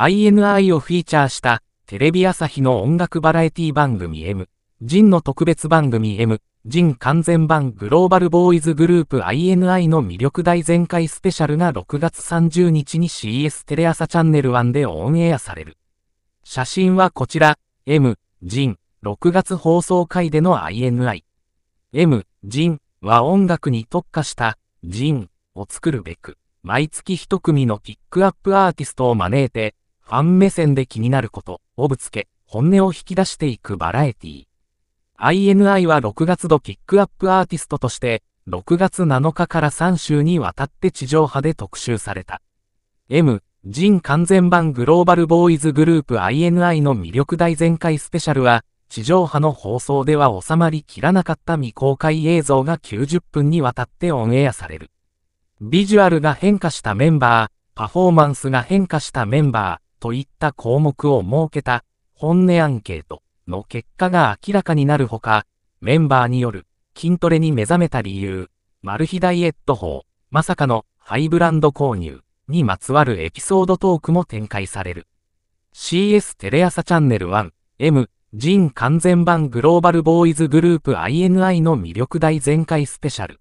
INI をフィーチャーしたテレビ朝日の音楽バラエティ番組 M、ジンの特別番組 M、ジン完全版グローバルボーイズグループ INI の魅力大全開スペシャルが6月30日に CS テレ朝チャンネル1でオンエアされる。写真はこちら、M、ジン、6月放送回での INI。M、ジンは音楽に特化したジンを作るべく、毎月一組のピックアップアーティストを招いて、ファン目線で気になること、をぶつけ、本音を引き出していくバラエティ INI は6月度ピックアップアーティストとして、6月7日から3週にわたって地上波で特集された。M、人完全版グローバルボーイズグループ INI の魅力大全開スペシャルは、地上波の放送では収まりきらなかった未公開映像が90分にわたってオンエアされる。ビジュアルが変化したメンバー、パフォーマンスが変化したメンバー、といった項目を設けた本音アンケートの結果が明らかになるほか、メンバーによる筋トレに目覚めた理由、マル秘ダイエット法、まさかのハイブランド購入にまつわるエピソードトークも展開される。CS テレ朝チャンネル 1M 人完全版グローバルボーイズグループ INI の魅力大全開スペシャル。